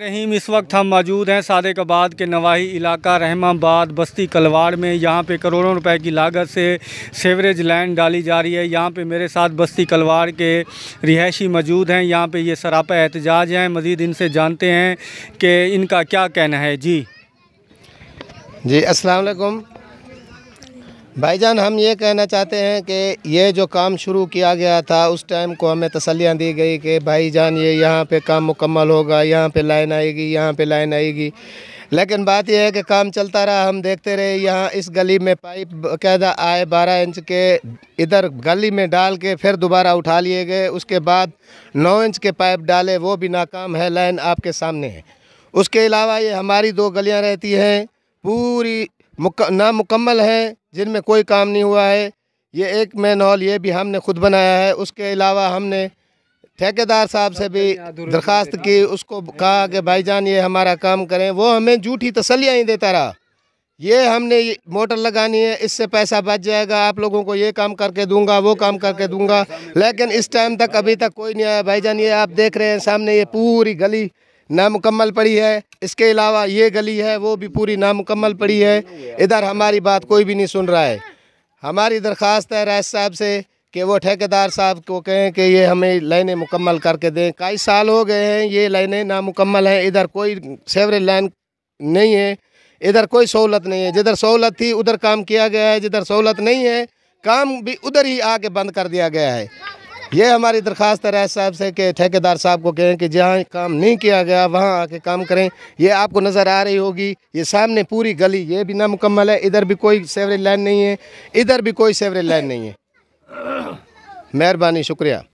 रहीम इस वक्त हम मौजूद हैं सादकबाद के नवाही इलाका रहमाबाद बस्ती कलवाड़ में यहाँ पे करोड़ों रुपए की लागत से सेवरेज लाइन डाली जा रही है यहाँ पे मेरे साथ बस्ती कलवाड़ के रिहायशी मौजूद हैं यहाँ पे ये सरापा एहतजाज हैं मज़ीद इनसे जानते हैं कि इनका क्या कहना है जी जी अस्सलाम वालेकुम भाईजान हम ये कहना चाहते हैं कि ये जो काम शुरू किया गया था उस टाइम को हमें तसलियाँ दी गई कि भाईजान ये यहाँ पे काम मुकम्मल होगा यहाँ पे लाइन आएगी यहाँ पे लाइन आएगी लेकिन बात यह है कि काम चलता रहा हम देखते रहे यहाँ इस गली में पाइप कैदा आए बारह इंच के इधर गली में डाल के फिर दोबारा उठा लिए गए उसके बाद नौ इंच के पाइप डाले वो भी नाकाम है लाइन आपके सामने है उसके अलावा ये हमारी दो गलियाँ रहती हैं पूरी मुक, नामुकम्मल हैं जिनमें कोई काम नहीं हुआ है ये एक मैन हॉल ये भी हमने खुद बनाया है उसके अलावा हमने ठेकेदार साहब से भी दरख्वास्त की उसको कहा कि भाईजान ये हमारा काम करें वो हमें झूठी तसलियाँ ही देता रहा ये हमने मोटर लगानी है इससे पैसा बच जाएगा आप लोगों को ये काम करके दूंगा वो काम करके दूंगा लेकिन इस टाइम तक अभी तक कोई नहीं आया भाईजान ये आप देख रहे हैं सामने ये पूरी गली नामुकम्मल पड़ी है इसके अलावा ये गली है वो भी पूरी नामुकम्मल पड़ी है इधर हमारी बात कोई भी नहीं सुन रहा है हमारी दरख्वास्त है राय साहब से कि वो ठेकेदार साहब को कहें कि ये हमें लाइनें मुकम्मल करके दें कई साल हो गए हैं ये लाइनें नामुकम्मल हैं इधर कोई सेवरेज लाइन नहीं है इधर कोई सहूलत नहीं है जिधर सहूलत थी उधर काम किया गया है जिधर सहूलत नहीं है काम भी उधर ही आके बंद कर दिया गया है ये हमारी दरख्वास्त है राय साहब से कि ठेकेदार साहब को कहें कि जहाँ काम नहीं किया गया वहाँ आके काम करें ये आपको नज़र आ रही होगी ये सामने पूरी गली ये भी नामुकम्मल है इधर भी कोई सेवरेज लाइन नहीं है इधर भी कोई सेवरेज लाइन नहीं है मेहरबानी शुक्रिया